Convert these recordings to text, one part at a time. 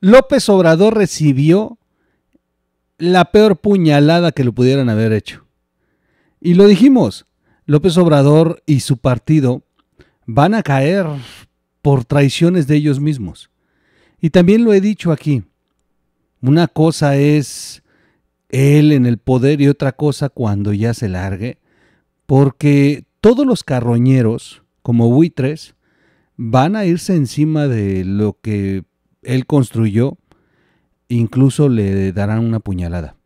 López Obrador recibió la peor puñalada que lo pudieran haber hecho. Y lo dijimos, López Obrador y su partido van a caer por traiciones de ellos mismos. Y también lo he dicho aquí, una cosa es él en el poder y otra cosa cuando ya se largue, porque todos los carroñeros, como buitres, van a irse encima de lo que él construyó, incluso le darán una puñalada.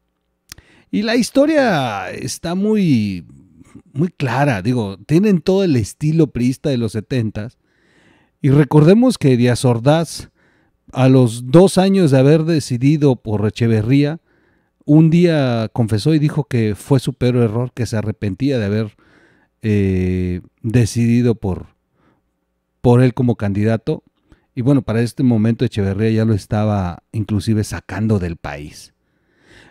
Y la historia está muy, muy clara, digo, tienen todo el estilo priista de los setentas. Y recordemos que Díaz Ordaz, a los dos años de haber decidido por Echeverría, un día confesó y dijo que fue su peor error, que se arrepentía de haber eh, decidido por, por él como candidato. Y bueno, para este momento Echeverría ya lo estaba inclusive sacando del país.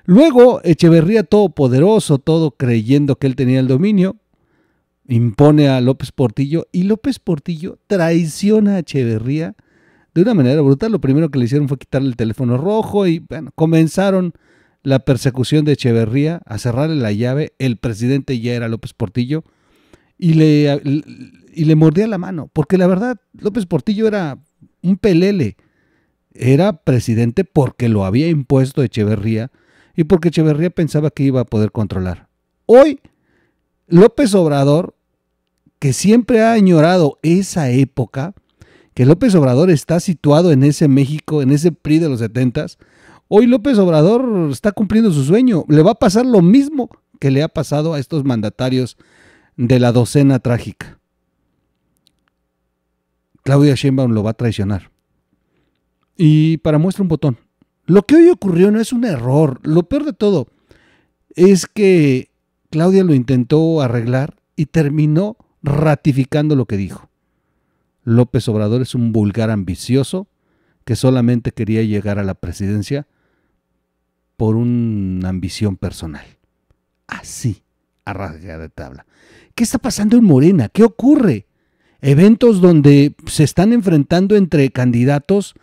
Luego, Echeverría todo poderoso todo creyendo que él tenía el dominio, impone a López Portillo y López Portillo traiciona a Echeverría de una manera brutal. Lo primero que le hicieron fue quitarle el teléfono rojo y bueno, comenzaron la persecución de Echeverría a cerrarle la llave. El presidente ya era López Portillo y le, y le mordía la mano, porque la verdad López Portillo era un pelele. Era presidente porque lo había impuesto Echeverría y porque Echeverría pensaba que iba a poder controlar. Hoy, López Obrador, que siempre ha añorado esa época, que López Obrador está situado en ese México, en ese PRI de los 70 hoy López Obrador está cumpliendo su sueño. Le va a pasar lo mismo que le ha pasado a estos mandatarios de la docena trágica. Claudia Sheinbaum lo va a traicionar. Y para muestra un botón. Lo que hoy ocurrió no es un error. Lo peor de todo es que Claudia lo intentó arreglar y terminó ratificando lo que dijo. López Obrador es un vulgar ambicioso que solamente quería llegar a la presidencia por una ambición personal. Así, a rasga de tabla. ¿Qué está pasando en Morena? ¿Qué ocurre? Eventos donde se están enfrentando entre candidatos.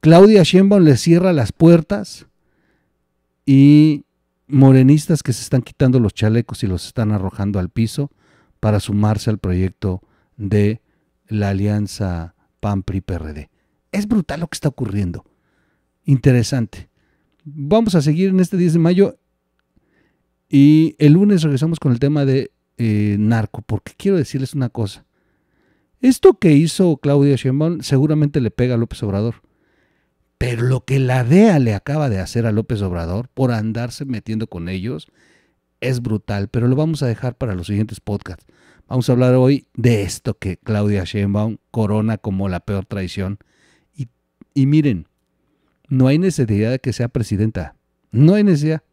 Claudia Sheinbaum les cierra las puertas y morenistas que se están quitando los chalecos y los están arrojando al piso para sumarse al proyecto de la alianza PAN-PRI-PRD. Es brutal lo que está ocurriendo. Interesante. Vamos a seguir en este 10 de mayo y el lunes regresamos con el tema de eh, narco, porque quiero decirles una cosa. Esto que hizo Claudia Sheinbaum seguramente le pega a López Obrador. Pero lo que la DEA le acaba de hacer a López Obrador por andarse metiendo con ellos es brutal, pero lo vamos a dejar para los siguientes podcasts. Vamos a hablar hoy de esto que Claudia Sheinbaum corona como la peor traición. Y, miren, no hay necesidad de que sea presidenta. No hay necesidad.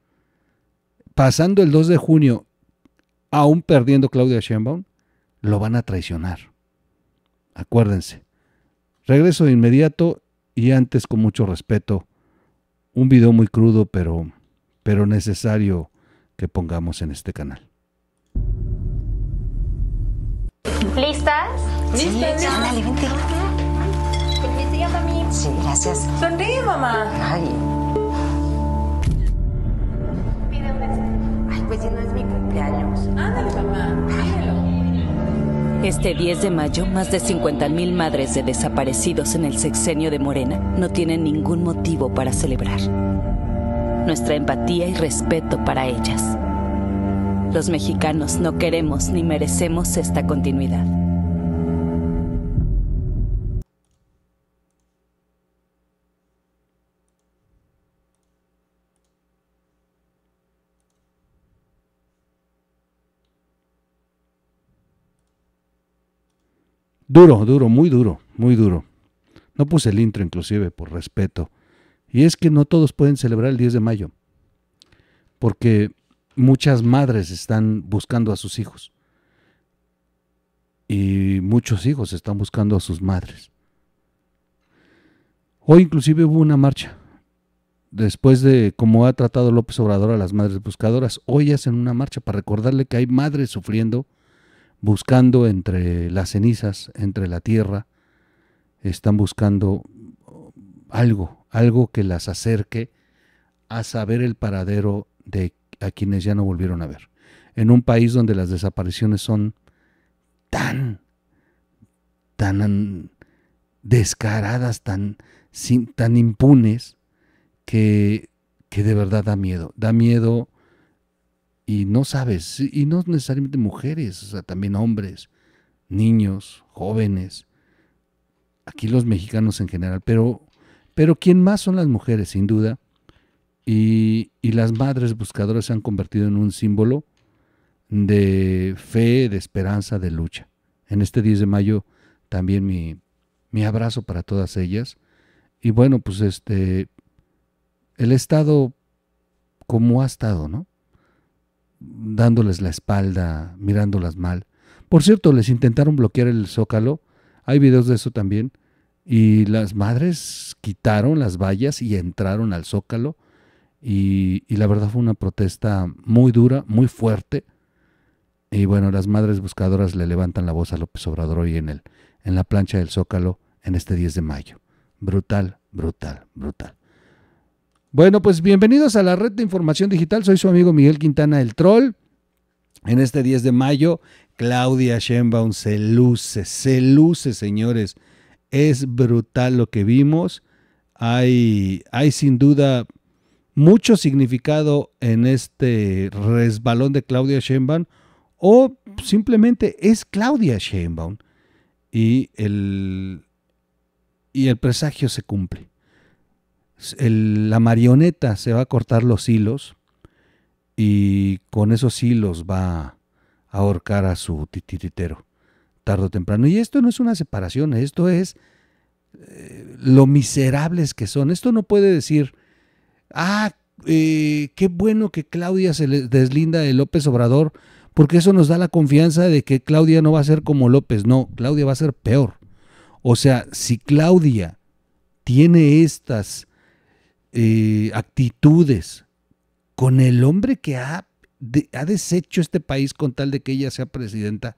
Pasando el 2 de junio, aún perdiendo Claudia Sheinbaum, lo van a traicionar. Acuérdense. Regreso de inmediato y antes con mucho respeto. Un video muy crudo, pero, pero necesario que pongamos en este canal. ¿Listas? ¿Listas? Sí, ándale, vente. día, mami. Sí, gracias. Sonríe, mamá. Ay. beso. Ay, pues si no es mi cumpleaños. Ándale, mamá. Ándalo. Este 10 de mayo, más de 50.000 madres de desaparecidos en el sexenio de Morena no tienen ningún motivo para celebrar. Nuestra empatía y respeto para ellas. Los mexicanos no queremos ni merecemos esta continuidad. Duro, duro, muy duro, muy duro. No puse el intro inclusive por respeto. Y es que no todos pueden celebrar el 10 de mayo. Porque muchas madres están buscando a sus hijos. Y muchos hijos están buscando a sus madres. Hoy inclusive hubo una marcha. Después de cómo ha tratado López Obrador a las madres buscadoras, hoy hacen una marcha para recordarle que hay madres sufriendo buscando entre las cenizas, entre la tierra, están buscando algo, algo que las acerque a saber el paradero de a quienes ya no volvieron a ver. En un país donde las desapariciones son tan, tan descaradas, tan, sin, tan impunes, que, que de verdad da miedo. Da miedo y no sabes, y no necesariamente mujeres, o sea, también hombres, niños, jóvenes, aquí los mexicanos en general, pero, pero quien más son las mujeres, sin duda, y, y las madres buscadoras se han convertido en un símbolo de fe, de esperanza, de lucha. En este 10 de mayo también mi, mi abrazo para todas ellas. Y bueno, pues este, el Estado como ha estado, ¿no? dándoles la espalda, mirándolas mal. Por cierto, les intentaron bloquear el zócalo, hay videos de eso también, y las madres quitaron las vallas y entraron al zócalo, y, la verdad fue una protesta muy dura, muy fuerte, y bueno, las madres buscadoras le levantan la voz a López Obrador hoy en, el, en la plancha del zócalo en este 10 de mayo. Brutal, brutal, brutal. Bueno, pues bienvenidos a la red de información digital. Soy su amigo Miguel Quintana, el troll. En este 10 de mayo, Claudia Sheinbaum se luce, se luce, señores. Es brutal lo que vimos. Hay, hay sin duda mucho significado en este resbalón de Claudia Sheinbaum o simplemente es Claudia Sheinbaum y el, y el presagio se cumple la marioneta se va a cortar los hilos y con esos hilos va a ahorcar a su titiritero tarde o temprano. Y esto no es una separación, esto es eh, lo miserables que son. Esto no puede decir, ah, eh, qué bueno que Claudia se deslinda de López Obrador, porque eso nos da la confianza de que Claudia no va a ser como López, no, Claudia va a ser peor. O sea, si Claudia tiene estas eh, actitudes con el hombre que ha, ha deshecho este país con tal de que ella sea presidenta,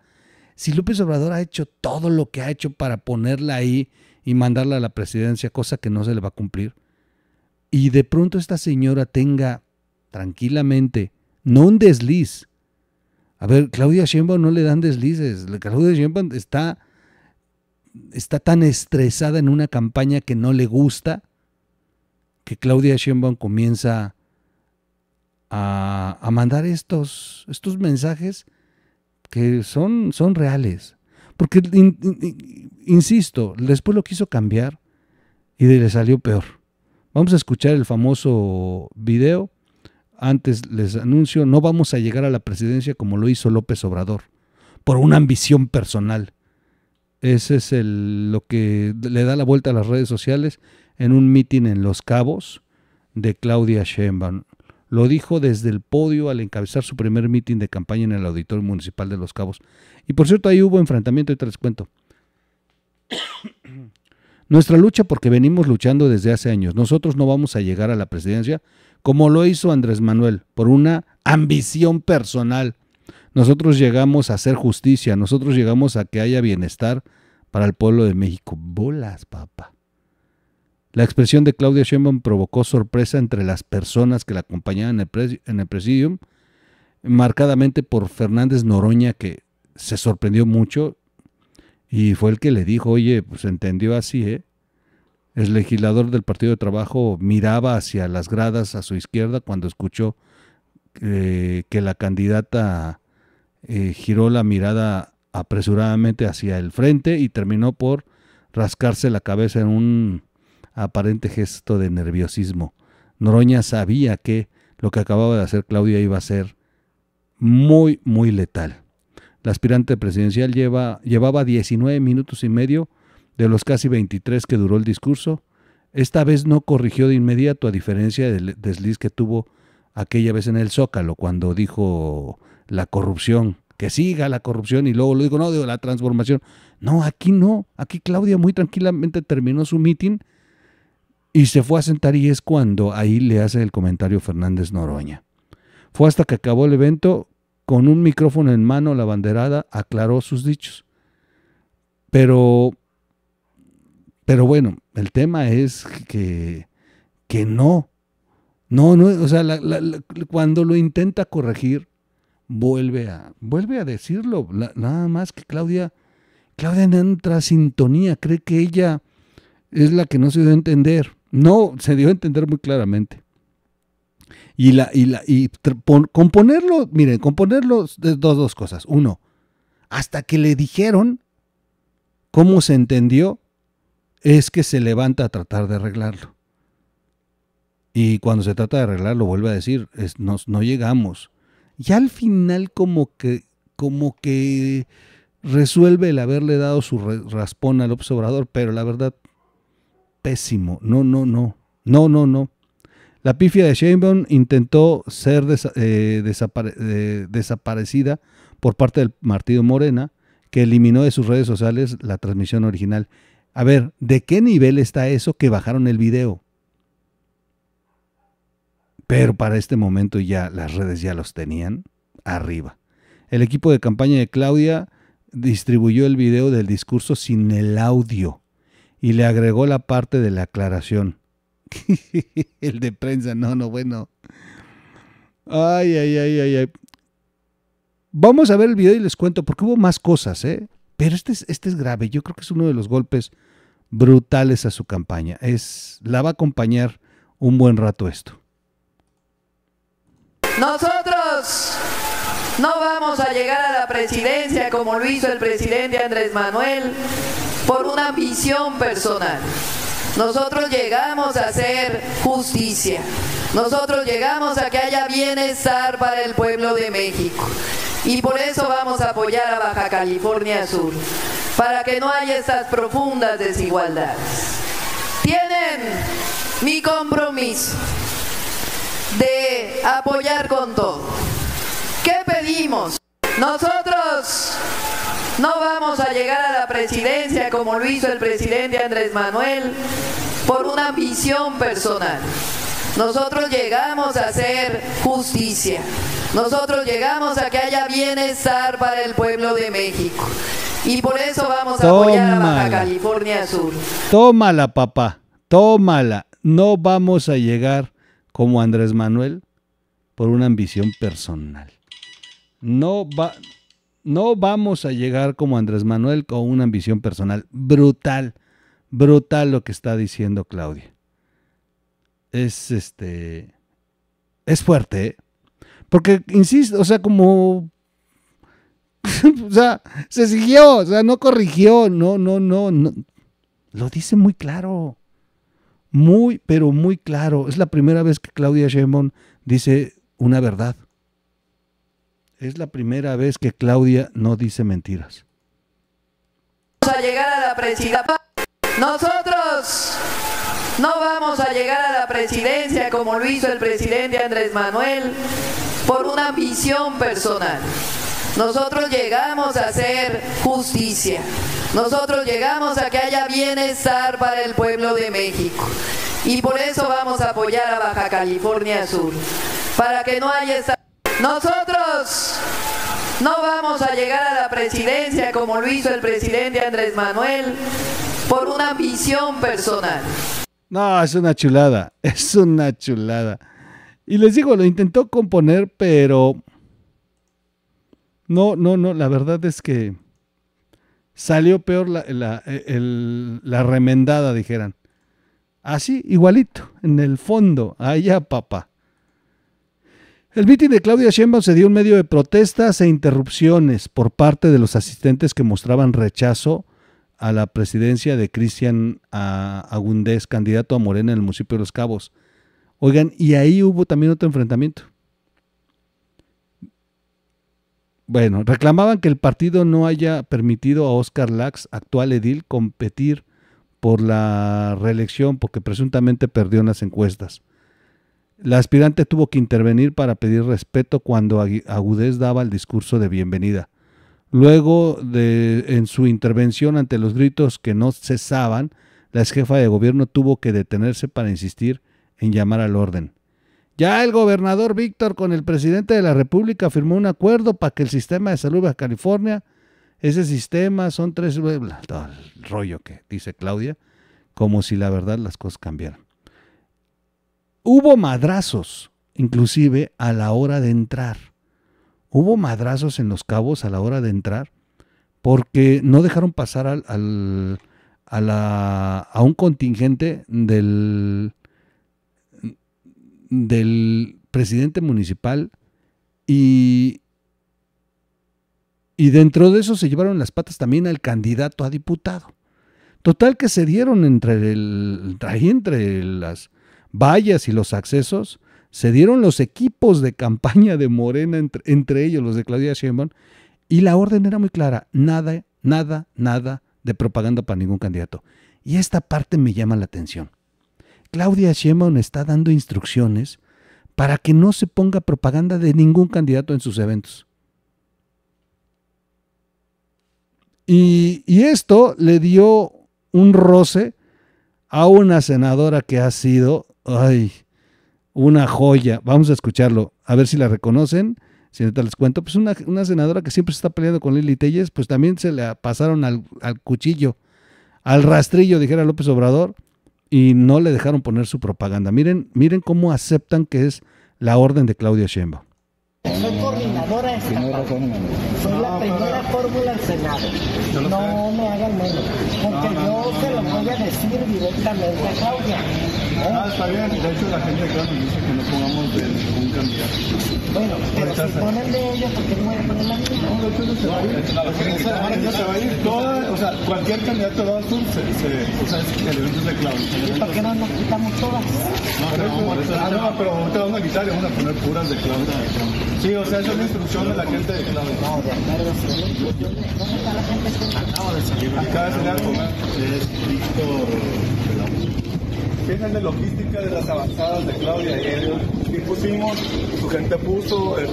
si López Obrador ha hecho todo lo que ha hecho para ponerla ahí y mandarla a la presidencia, cosa que no se le va a cumplir, y de pronto esta señora tenga tranquilamente, no un desliz. A ver, Claudia Sheinbaum no le dan deslices. Claudia Sheinbaum está, está tan estresada en una campaña que no le gusta que Claudia Sheinbaum comienza a, mandar estos, estos mensajes que son, son reales. Porque, insisto, después lo quiso cambiar y le salió peor. Vamos a escuchar el famoso video. Antes les anuncio, no vamos a llegar a la presidencia como lo hizo López Obrador, por una ambición personal. Ese es lo que le da la vuelta a las redes sociales en un mitin en Los Cabos de Claudia Sheinbaum. Lo dijo desde el podio al encabezar su primer mitin de campaña en el Auditorio Municipal de Los Cabos. Y por cierto, ahí hubo enfrentamiento, y te les cuento. Nuestra lucha porque venimos luchando desde hace años. Nosotros no vamos a llegar a la presidencia como lo hizo Andrés Manuel, por una ambición personal. Nosotros llegamos a hacer justicia, nosotros llegamos a que haya bienestar para el pueblo de México. Bolas, papá. La expresión de Claudia Sheinbaum provocó sorpresa entre las personas que la acompañaban en el, presidium, marcadamente por Fernández Noroña, que se sorprendió mucho y fue el que le dijo, oye, pues entendió así, ¿eh? El legislador del Partido de Trabajo miraba hacia las gradas a su izquierda cuando escuchó eh, que la candidata eh, giró la mirada apresuradamente hacia el frente y terminó por rascarse la cabeza en un aparente gesto de nerviosismo. Noroña sabía que lo que acababa de hacer Claudia iba a ser muy, muy letal. La aspirante presidencial lleva, llevaba 19 minutos y medio de los casi 23 que duró el discurso. Esta vez no corrigió de inmediato, a diferencia del desliz que tuvo aquella vez en el Zócalo, cuando dijo la corrupción, que siga la corrupción, y luego lo dijo, no, digo la transformación. No, aquí no, aquí Claudia muy tranquilamente terminó su mitin y se fue a sentar y es cuando ahí le hace el comentario Fernández Noroña. Fue hasta que acabó el evento, con un micrófono en mano, la banderada aclaró sus dichos. Pero, pero bueno, el tema es que, que no. No, no, o sea, cuando lo intenta corregir, vuelve a, vuelve a decirlo. nada más que Claudia, Claudia en sintonía, cree que ella es la que no se dio a entender. No, se dio a entender muy claramente. Y, la, y, la, y componerlo, miren, componerlo de dos, cosas. Uno, hasta que le dijeron cómo se entendió, es que se levanta a tratar de arreglarlo. Y cuando se trata de arreglarlo, vuelve a decir, es, nos, no llegamos. Y al final como que, como que resuelve el haberle dado su raspón al observador, pero la verdad pésimo. No, no, no. No, no, no. La pifia de Sheinbaum intentó ser eh, eh, desaparecida por parte del partido Morena, que eliminó de sus redes sociales la transmisión original. A ver, ¿de qué nivel está eso que bajaron el video? Pero para este momento ya las redes ya los tenían arriba. El equipo de campaña de Claudia distribuyó el video del discurso sin el audio y le agregó la parte de la aclaración. el de prensa, no, no, bueno. Ay, ay, ay, ay, ay. Vamos a ver el video y les cuento, porque hubo más cosas, ¿eh? Pero este es, este es grave, yo creo que es uno de los golpes brutales a su campaña. Es, la va a acompañar un buen rato esto. Nosotros no vamos a llegar a la presidencia como lo hizo el presidente Andrés Manuel por una visión personal. Nosotros llegamos a hacer justicia. Nosotros llegamos a que haya bienestar para el pueblo de México. Y por eso vamos a apoyar a Baja California Sur, para que no haya estas profundas desigualdades. Tienen mi compromiso de apoyar con todo. ¿Qué pedimos? Nosotros no vamos a llegar a la presidencia como lo hizo el presidente Andrés Manuel por una ambición personal. Nosotros llegamos a hacer justicia. Nosotros llegamos a que haya bienestar para el pueblo de México. Y por eso vamos a apoyar a Baja California Sur. Tómala, papá. Tómala. No vamos a llegar como Andrés Manuel por una ambición personal. No va no vamos a llegar como Andrés Manuel con una ambición personal. Brutal, brutal lo que está diciendo Claudia. Es este. Es fuerte, ¿eh? Porque, insisto, o sea, como. o sea, se siguió, o sea, no corrigió, no, no, no, Lo dice muy claro. Muy, pero muy claro. Es la primera vez que Claudia Sheinbaum dice una verdad. Es la primera vez que Claudia no dice mentiras. Vamos a llegar a la presidencia. Nosotros no vamos a llegar a la presidencia como lo hizo el presidente Andrés Manuel por una ambición personal. Nosotros llegamos a hacer justicia. Nosotros llegamos a que haya bienestar para el pueblo de México. Y por eso vamos a apoyar a Baja California Sur. Para que no haya nosotros no vamos a llegar a la presidencia como lo hizo el presidente Andrés Manuel por una ambición personal. No, es una chulada, es una chulada. Y les digo, lo intentó componer, pero no, no, no, la verdad es que salió peor la, la remendada, dijeran. Así, igualito, en el fondo, allá papá. El meeting de Claudia Sheinbaum se dio en medio de protestas e interrupciones por parte de los asistentes que mostraban rechazo a la presidencia de Cristian Agundés, candidato a Morena en el municipio de Los Cabos. Oigan, y ahí hubo también otro enfrentamiento. Bueno, reclamaban que el partido no haya permitido a Oscar Lax, actual edil, competir por la reelección porque presuntamente perdió en las encuestas. La aspirante tuvo que intervenir para pedir respeto cuando Agudez daba el discurso de bienvenida. Luego de en su intervención ante los gritos que no cesaban, la ex jefa de gobierno tuvo que detenerse para insistir en llamar al orden. Ya el gobernador Víctor con el presidente de la República firmó un acuerdo para que el sistema de salud de California, ese sistema son tres, todo el rollo que dice Claudia, como si la verdad las cosas cambiaran. Hubo madrazos, inclusive a la hora de entrar. Hubo madrazos en los cabos a la hora de entrar porque no dejaron pasar al, a, un contingente del, del presidente municipal y, y dentro de eso se llevaron las patas también al candidato a diputado. Total que se dieron entre el, entre las, vallas y los accesos, se dieron los equipos de campaña de Morena, entre, ellos los de Claudia Sheinbaum, y la orden era muy clara, nada, nada, nada de propaganda para ningún candidato. Y esta parte me llama la atención. Claudia Sheinbaum está dando instrucciones para que no se ponga propaganda de ningún candidato en sus eventos. Y, y, esto le dio un roce a una senadora que ha sido Ay, una joya. Vamos a escucharlo, a ver si la reconocen. Si no te les cuento, pues una, senadora que siempre se está peleando con Lili Telles, pues también se la pasaron al, al cuchillo, al rastrillo, dijera López Obrador, y no le dejaron poner su propaganda. Miren, miren cómo aceptan que es la orden de Claudia Sheinbaum. Soy coordinadora de Soy la primera fórmula del Senado. No me hagan menos, porque yo se lo voy a decir directamente a Claudia. Ah, está bien. De hecho, la gente de Claudia dice que no pongamos de ningún candidato. Bueno, pero si ponen de ella, ¿por qué no voy a poner la mía? No, de hecho no se va a ir. No, se va a ir o sea, cualquier candidato de la se, se, o sea, es elementos de Claudia. ¿Por qué no nos quitamos todas? No, pero, no, ah, pero te vamos a quitar y vamos a poner puras de Claudia. Sí, o sea, es una instrucción de la gente de Claudia. No, de salir. ¿Dónde está la gente? Acaba de salir. Acaba de salir Es Víctor Fíjense de logística de las avanzadas de Claudia y pusimos, su gente puso, eh,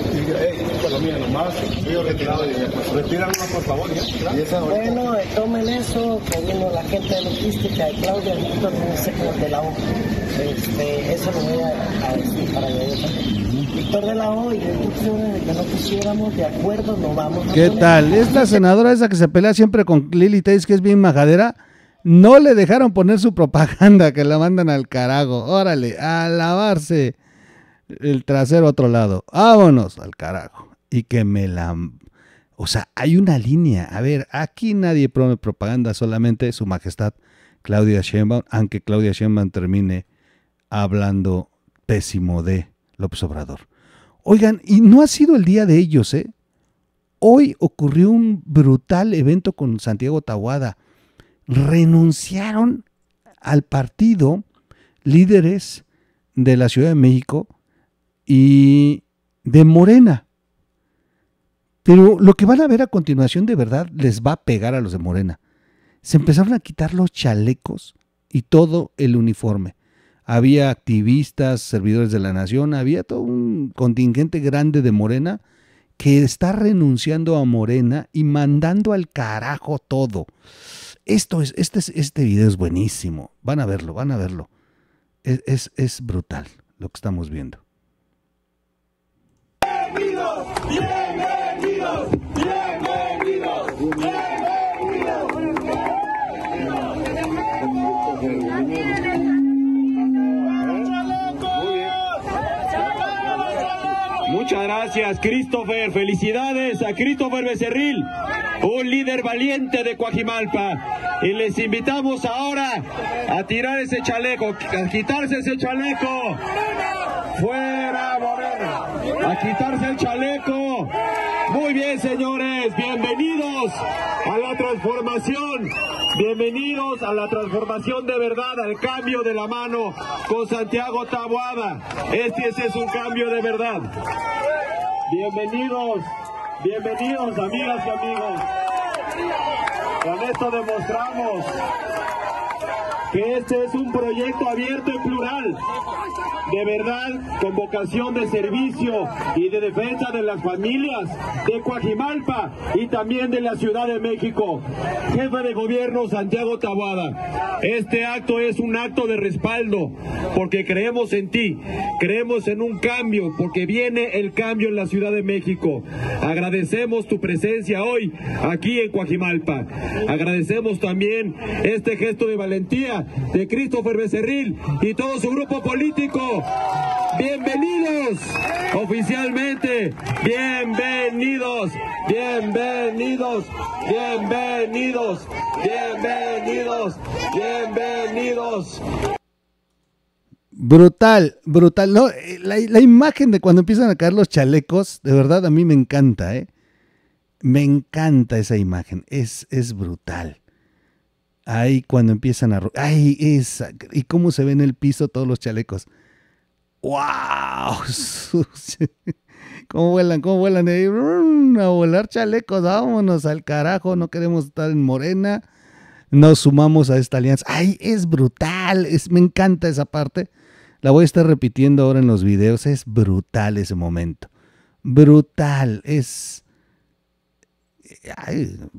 Colombia eh, nomás, ellos de y retiran uno, por favor. ¿ya? bueno, eh, tomen eso, que vino la gente de logística de Claudia esto no es de la U. Este, eso lo voy a, a decir para ellos también. ¿Qué tal? esta la senadora esa que se pelea siempre con Lili Teis, que es bien majadera. No le dejaron poner su propaganda, que la mandan al carajo. Órale, a lavarse el trasero a otro lado. Vámonos al carajo. Y que me la... O sea, hay una línea. A ver, aquí nadie pone propaganda, solamente su majestad Claudia Sheinbaum, aunque Claudia Sheinbaum termine hablando pésimo de López Obrador. Oigan, y no ha sido el día de ellos, ¿eh? Hoy ocurrió un brutal evento con Santiago Tahuada. Renunciaron al partido líderes de la Ciudad de México y de Morena. Pero lo que van a ver a continuación de verdad les va a pegar a los de Morena. Se empezaron a quitar los chalecos y todo el uniforme había activistas, servidores de la nación, había todo un contingente grande de Morena que está renunciando a Morena y mandando al carajo todo. Esto es, este, este video es buenísimo. Van a verlo, van a verlo. Es, es, brutal lo que estamos viendo. Muchas gracias, Christopher. Felicidades a Christopher Becerril, un líder valiente de Coajimalpa. Y les invitamos ahora a tirar ese chaleco, a quitarse ese chaleco. Fuera, Moreno. A quitarse el chaleco. Muy bien, señores. Bienvenidos a la transformación Bienvenidos a la transformación de verdad, al cambio de la mano con Santiago Taboada. Este, este es un cambio de verdad. Bienvenidos, bienvenidos amigas y amigos. Con esto demostramos que este es un proyecto abierto y plural, de verdad, con vocación de servicio y de defensa de las familias de Coajimalpa y también de la Ciudad de México. Jefe de Gobierno Santiago Taboada, este acto es un acto de respaldo, porque creemos en ti, creemos en un cambio, porque viene el cambio en la Ciudad de México. Agradecemos tu presencia hoy aquí en Coajimalpa. Agradecemos también este gesto de valentía de Christopher Becerril y todo su grupo político. Bienvenidos oficialmente, bienvenidos, bienvenidos, bienvenidos, bienvenidos, bienvenidos. Brutal, brutal. Eh, la, imagen de cuando empiezan a caer los chalecos, de verdad a mí me encanta, ¿eh? Me encanta esa imagen, es, es brutal. Ahí cuando empiezan a... ¡Ay, esa! ¿Y cómo se ven en el piso todos los chalecos? ¡Wow! ¿Cómo vuelan? ¿Cómo vuelan? Mm, a volar chalecos, vámonos al carajo, no queremos estar en Morena. Nos sumamos a esta alianza. ¡Ay, es brutal! Es, me encanta esa parte. La voy a estar repitiendo ahora en los videos. Es brutal ese momento. Brutal. Es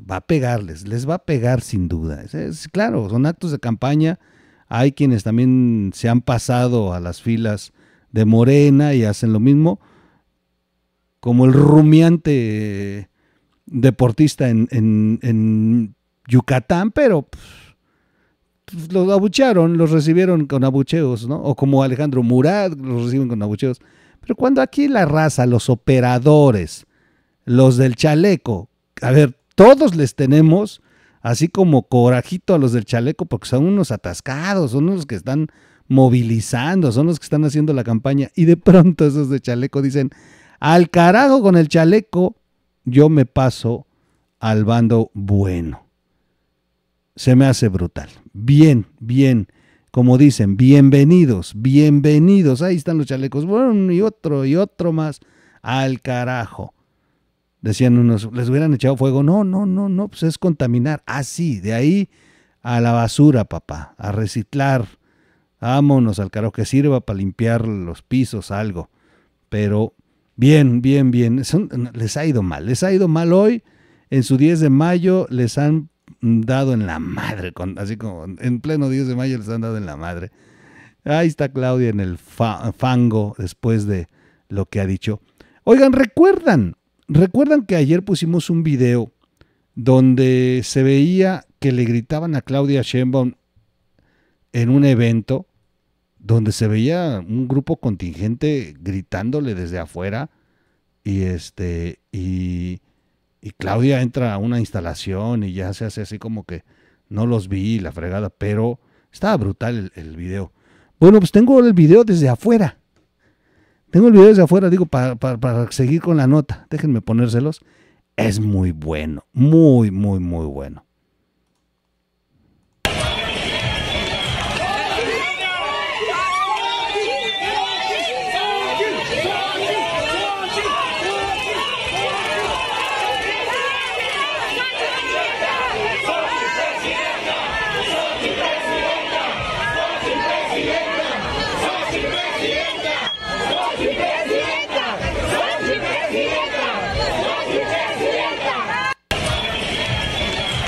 va a pegarles, les va a pegar sin duda. claro, son actos de campaña. Hay quienes también se han pasado a las filas de Morena y hacen lo mismo, como el rumiante deportista en, Yucatán, pero pues, los abuchearon, los recibieron con abucheos, O como Alejandro Murat, los reciben con abucheos. Pero cuando aquí la raza, los operadores, los del chaleco, a ver, todos les tenemos así como corajito a los del chaleco porque son unos atascados, son unos que están movilizando, son los que están haciendo la campaña y de pronto esos de chaleco dicen, al carajo con el chaleco, yo me paso al bando bueno. Se me hace brutal. Bien, bien. Como dicen, bienvenidos, bienvenidos. Ahí están los chalecos. Bueno, y otro, y otro más. Al carajo. Decían unos, les hubieran echado fuego. No, no, no, no, pues es contaminar. Así, ah, de ahí a la basura, papá, a reciclar. Vámonos al caro que sirva para limpiar los pisos, algo. Pero bien, bien, bien. les ha ido mal. Les ha ido mal hoy. En su 10 de mayo les han dado en la madre. así como en pleno 10 de mayo les han dado en la madre. Ahí está Claudia en el fango después de lo que ha dicho. Oigan, recuerdan, Recuerdan que ayer pusimos un video donde se veía que le gritaban a Claudia Sheinbaum en un evento donde se veía un grupo contingente gritándole desde afuera y este y, Claudia entra a una instalación y ya se hace así como que no los vi la fregada, pero estaba brutal el, el video. Bueno, pues tengo el video desde afuera. Tengo el video desde afuera, digo, para, para seguir con la nota. Déjenme ponérselos. Es muy bueno, muy, muy, muy bueno.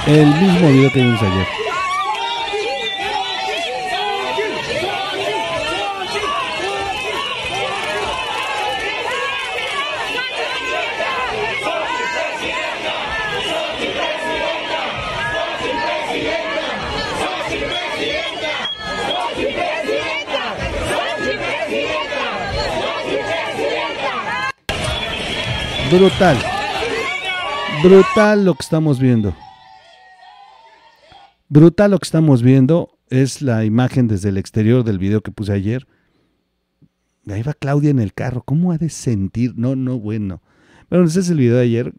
El mismo video que vimos ayer. Brutal. Brutal lo que estamos viendo. Brutal lo que estamos viendo es la imagen desde el exterior del video que puse ayer. Ahí va Claudia en el carro. ¿Cómo ha de sentir? No, no, bueno. pero ese es el video de ayer.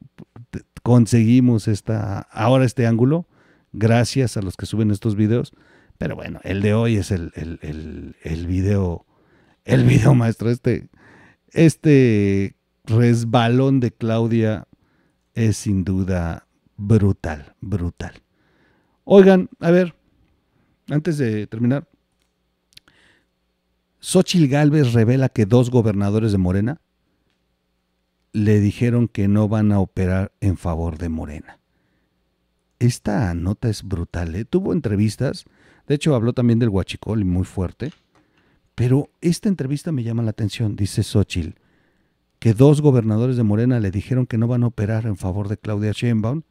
Conseguimos esta, ahora este ángulo, gracias a los que suben estos videos. Pero bueno, el de hoy es el, el, video, el video maestro. Este, este resbalón de Claudia es sin duda brutal, brutal. Oigan, a ver, antes de terminar, Xochil Gálvez revela que dos gobernadores de Morena le dijeron que no van a operar en favor de Morena. Esta nota es brutal, ¿eh? tuvo entrevistas, de hecho habló también del huachicol muy fuerte, pero esta entrevista me llama la atención, dice Xochil, que dos gobernadores de Morena le dijeron que no van a operar en favor de Claudia Sheinbaum,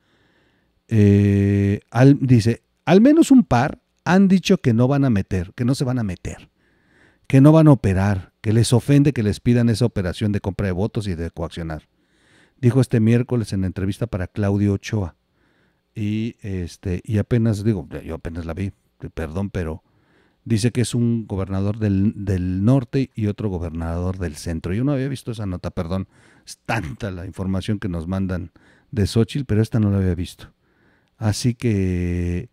eh, dice, al menos un par han dicho que no van a meter, que no se van a meter, que no van a operar, que les ofende que les pidan esa operación de compra de votos y de coaccionar. Dijo este miércoles en la entrevista para Claudio Ochoa. Y este, y apenas, digo, yo apenas la vi, perdón, pero dice que es un gobernador del, del norte y otro gobernador del centro. Yo no había visto esa nota, perdón. Es tanta la información que nos mandan de Xochitl, pero esta no la había visto. Así que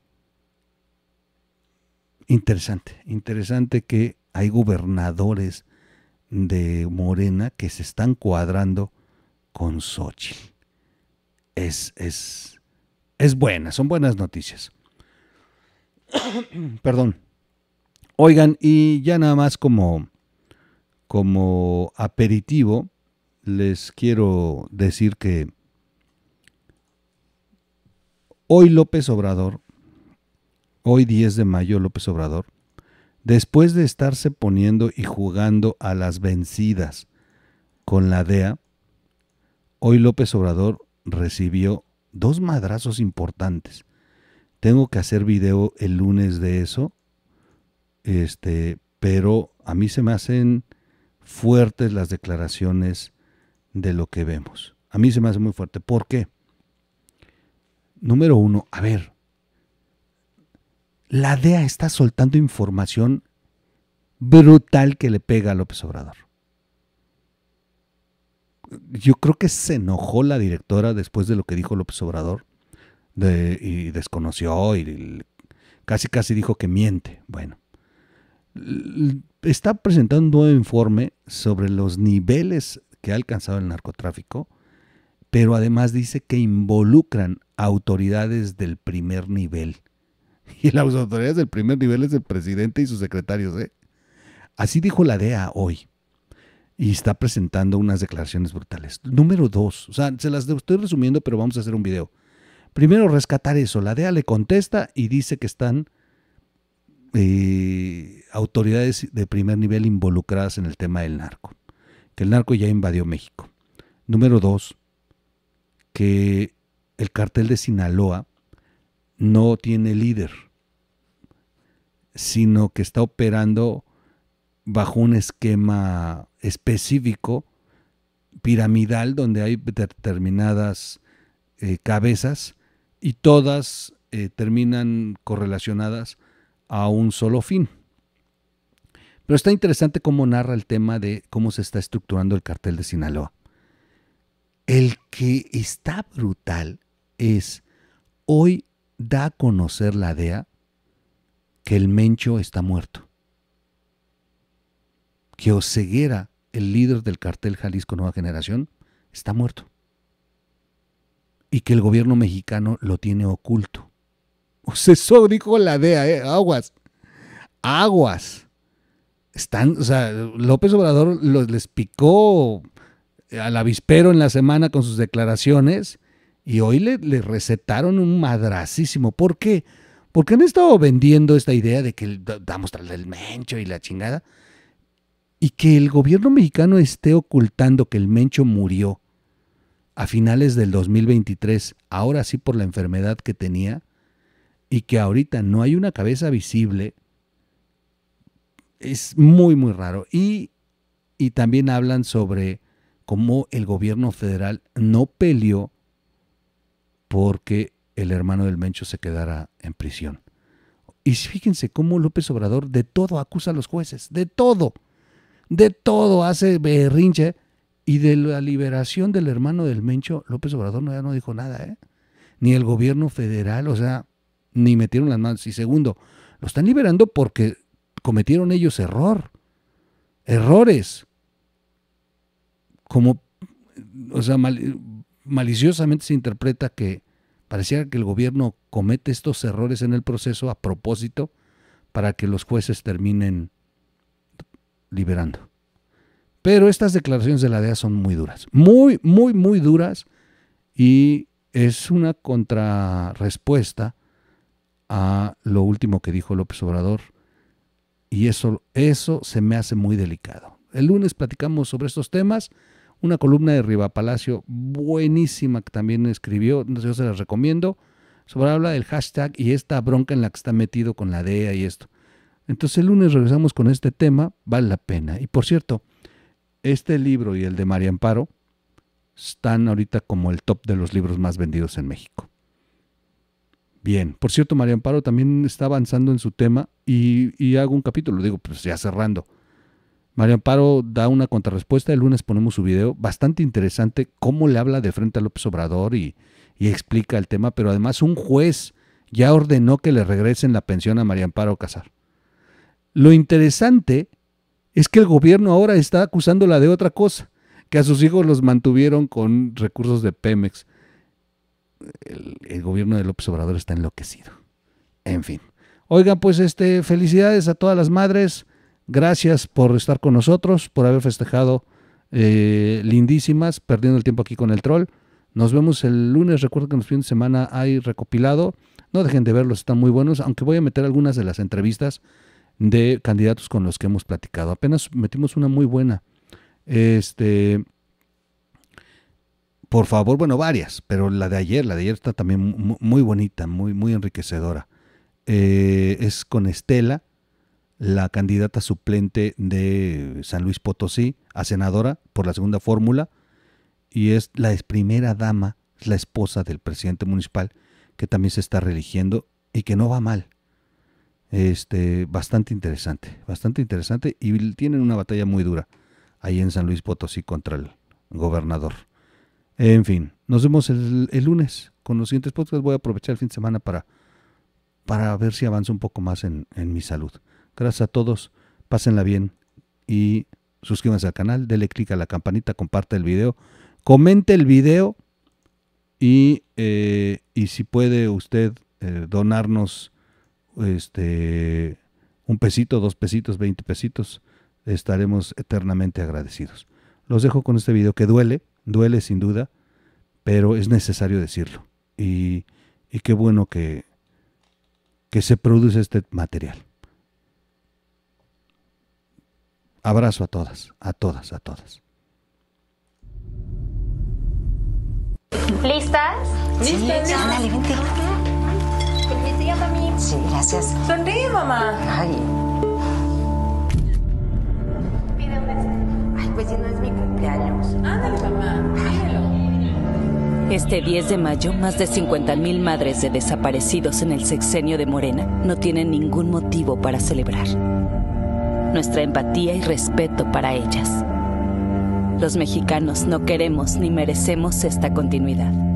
interesante, interesante que hay gobernadores de Morena que se están cuadrando con Sochi. Es, es, es buena, son buenas noticias. Perdón. Oigan, y ya nada más como, como aperitivo, les quiero decir que Hoy López Obrador, hoy 10 de mayo López Obrador, después de estarse poniendo y jugando a las vencidas con la DEA, hoy López Obrador recibió dos madrazos importantes. Tengo que hacer video el lunes de eso, este, pero a mí se me hacen fuertes las declaraciones de lo que vemos. A mí se me hace muy fuerte. ¿Por qué? número uno, a ver, la DEA está soltando información brutal que le pega a López Obrador. Yo creo que se enojó la directora después de lo que dijo López Obrador y desconoció y casi casi dijo que miente. Bueno, está presentando un nuevo informe sobre los niveles que ha alcanzado el narcotráfico pero además dice que involucran autoridades del primer nivel. Y las autoridades del primer nivel es el presidente y sus secretarios. ¿eh? Así dijo la DEA hoy. Y está presentando unas declaraciones brutales. Número dos, o sea, se las estoy resumiendo, pero vamos a hacer un video. Primero, rescatar eso. La DEA le contesta y dice que están eh, autoridades de primer nivel involucradas en el tema del narco. Que el narco ya invadió México. Número dos, que el cartel de Sinaloa no tiene líder, sino que está operando bajo un esquema específico, piramidal, donde hay determinadas eh, cabezas y todas eh, terminan correlacionadas a un solo fin. Pero está interesante cómo narra el tema de cómo se está estructurando el cartel de Sinaloa. El que está brutal es, hoy da a conocer la DEA que el Mencho está muerto. Que Oseguera, el líder del cartel Jalisco Nueva Generación, está muerto. Y que el gobierno mexicano lo tiene oculto. O sea, eso dijo la DEA, ¿eh? aguas, aguas. Están, o sea, López Obrador los, les picó al avispero en la semana con sus declaraciones y hoy le, recetaron un madrasísimo. ¿Por qué? Porque han estado vendiendo esta idea de que damos tras el mencho y la chingada y que el gobierno mexicano esté ocultando que el Mencho murió a finales del 2023, ahora sí por la enfermedad que tenía, y que ahorita no hay una cabeza visible, es muy, muy raro. Y, y también hablan sobre cómo el gobierno federal no peleó porque el hermano del Mencho se quedara en prisión. Y fíjense cómo López Obrador de todo acusa a los jueces, de todo, de todo hace berrinche. Y de la liberación del hermano del Mencho, López Obrador no, ya no dijo nada, ¿eh? ni el gobierno federal, o sea, ni metieron las manos. Y segundo, lo están liberando porque cometieron ellos error, errores como, o sea, maliciosamente se interpreta que pareciera que el gobierno comete estos errores en el proceso a propósito para que los jueces terminen liberando. Pero estas declaraciones de la DEA son muy duras, muy, muy, muy duras y es una contrarrespuesta a lo último que dijo López Obrador y eso, eso se me hace muy delicado. El lunes platicamos sobre estos temas. Una columna de Palacio buenísima que también escribió, yo se las recomiendo, sobre habla del hashtag y esta bronca en la que está metido con la DEA y esto. Entonces el lunes regresamos con este tema, vale la pena. Y por cierto, este libro y el de María Amparo están ahorita como el top de los libros más vendidos en México. Bien, por cierto, María Amparo también está avanzando en su tema y, y hago un capítulo, digo, pues ya cerrando María Amparo da una contrarrespuesta. El lunes ponemos su video, bastante interesante, cómo le habla de frente a López Obrador y, explica el tema. Pero además, un juez ya ordenó que le regresen la pensión a María Amparo Casar. Lo interesante es que el gobierno ahora está acusándola de otra cosa, que a sus hijos los mantuvieron con recursos de Pemex. El, gobierno de López Obrador está enloquecido. En fin. Oigan, pues este, felicidades a todas las madres. Gracias por estar con nosotros, por haber festejado eh, lindísimas, perdiendo el tiempo aquí con el troll. Nos vemos el lunes. recuerdo que en los fines de semana hay recopilado. No dejen de verlos, están muy buenos, aunque voy a meter algunas de las entrevistas de candidatos con los que hemos platicado. Apenas metimos una muy buena. Este, por favor, bueno, varias, pero la de ayer, la de ayer está también muy, bonita, muy, muy enriquecedora. Eh, es con Estela, la candidata suplente de San Luis Potosí a senadora por la segunda fórmula y es la primera dama, la esposa del presidente municipal que también se está reeligiendo y que no va mal. Este, bastante interesante, bastante interesante y tienen una batalla muy dura ahí en San Luis Potosí contra el gobernador. En fin, nos vemos el, lunes con los siguientes podcasts. Voy a aprovechar el fin de semana para, para ver si avanza un poco más en, en mi salud. Gracias a todos, pásenla bien y suscríbanse al canal, denle clic a la campanita, comparte el video, comente el video y, eh, y si puede usted eh, donarnos este, un pesito, dos pesitos, veinte pesitos, estaremos eternamente agradecidos. Los dejo con este video que duele, duele sin duda, pero es necesario decirlo. Y, y qué bueno que, que se produce este material. Abrazo a todas, a todas, a todas. ¿Listas? ¿Listas? Sí, ándale, vente. a mí? Sí, gracias. Sonríe, mamá. Ay. Pide Ay, pues si no es mi cumpleaños. Ándale, mamá. Este 10 de mayo, más de 50.000 madres de desaparecidos en el sexenio de Morena no tienen ningún motivo para celebrar nuestra empatía y respeto para ellas. Los mexicanos no queremos ni merecemos esta continuidad.